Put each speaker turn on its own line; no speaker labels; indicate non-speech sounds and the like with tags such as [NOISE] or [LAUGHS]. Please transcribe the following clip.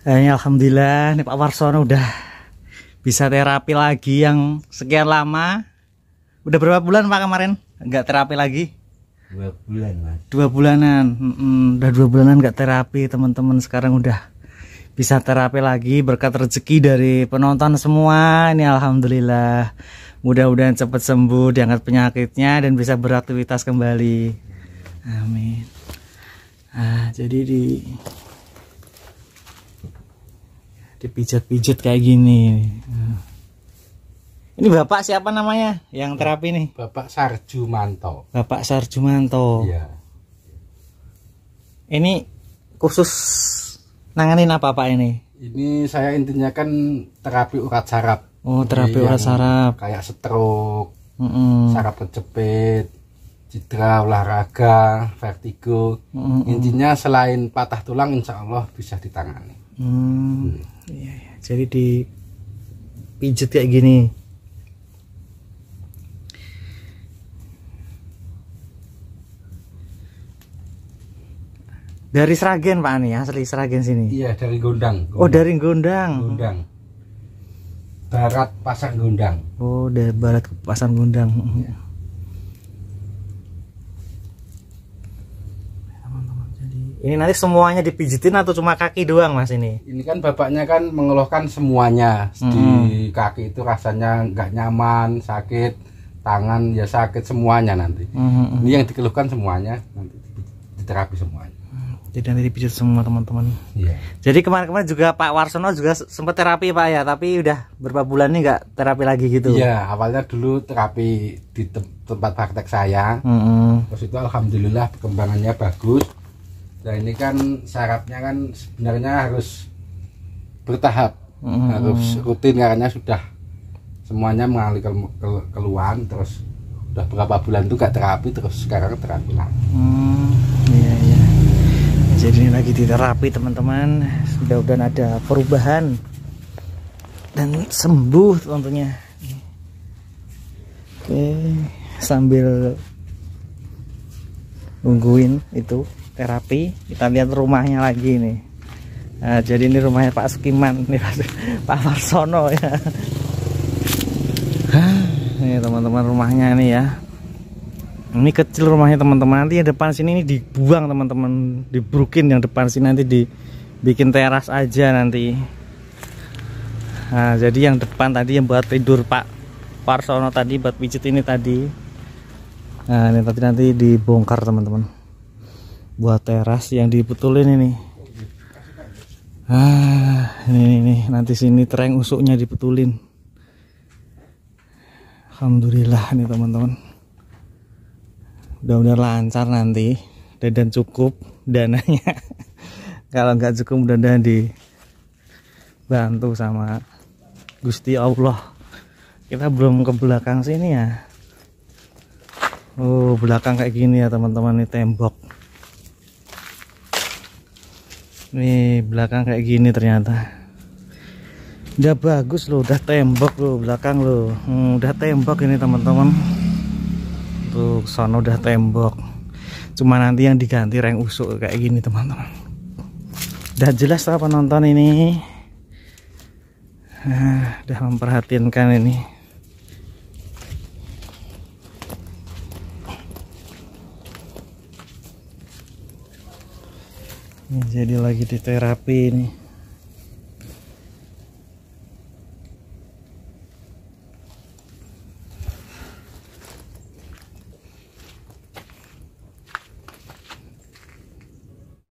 Eh, ini Alhamdulillah nih Pak Warsono udah bisa terapi lagi yang sekian lama udah berapa bulan Pak kemarin nggak terapi lagi dua bulan mas dua bulanan mm -mm, udah dua bulanan nggak terapi teman-teman sekarang udah bisa terapi lagi berkat rezeki dari penonton semua ini Alhamdulillah mudah-mudahan cepat sembuh diangkat penyakitnya dan bisa beraktivitas kembali amin ah jadi di dipijat-pijat kayak gini ini bapak siapa namanya yang terapi
nih bapak Sarjumanto
bapak Sarjumanto ya. ini khusus nanganin apa pak ini
ini saya intinya kan terapi urat saraf oh terapi Jadi urat saraf kayak stroke mm -mm. saraf kejepit citra olahraga vertigo mm -mm. intinya selain patah tulang insya Allah bisa ditangani
mm. Hmm. hmm ya. jadi di pijet kayak gini. Dari Sragen Pak Ani, asli Sragen sini. Iya, dari
Gondang. Gondang. Oh, dari Gondang. Gondang. Barat Pasar Gondang.
Oh, dari barat Pasar Gondang. Iya.
Ini nanti semuanya dipijitin atau cuma kaki doang mas ini? Ini kan bapaknya kan mengeluhkan semuanya hmm. di kaki itu rasanya nggak nyaman, sakit, tangan ya sakit semuanya nanti. Hmm. Ini yang dikeluhkan semuanya nanti diterapi semuanya.
Jadi nanti dipijit semua teman-teman. Iya. Jadi kemarin-kemarin juga Pak Warsono juga sempat terapi Pak ya, tapi udah berapa bulan ini nggak terapi lagi gitu. Iya, awalnya dulu terapi
di tempat praktek saya. Mm -hmm. Terus itu alhamdulillah perkembangannya bagus nah ini kan syaratnya kan sebenarnya harus bertahap hmm. harus rutin karena sudah semuanya mengalami ke ke keluhan terus udah berapa bulan tuh gak terapi terus sekarang terapi lagi
hmm, iya iya jadi ini lagi di terapi teman-teman Sudah udah ada perubahan dan sembuh tentunya oke sambil nungguin itu terapi kita lihat rumahnya lagi nih nah, jadi ini rumahnya Pak Sukiman nih Pak Farsono [LAUGHS] ya ini teman-teman rumahnya ini ya ini kecil rumahnya teman-teman nanti yang depan sini ini dibuang teman-teman dibrukin yang depan sini nanti dibikin teras aja nanti nah jadi yang depan tadi yang buat tidur Pak Parsono tadi buat pijit ini tadi nah ini tadi nanti dibongkar teman-teman buat teras yang dibetulin ini ah ini, ini nanti sini tereng usuknya dibetulin Alhamdulillah nih teman-teman mudah-mudahan lancar nanti dan, dan cukup dananya [LAUGHS] kalau nggak cukup mudah-mudahan dibantu sama Gusti Allah kita belum ke belakang sini ya Oh belakang kayak gini ya teman-teman ini tembok nih belakang kayak gini ternyata udah bagus loh udah tembok loh belakang loh hmm, udah tembok ini teman-teman tuh sono udah tembok cuma nanti yang diganti reng usuk kayak gini teman-teman udah jelas apa nonton ini nah, udah memperhatinkan ini jadi lagi diterapi ini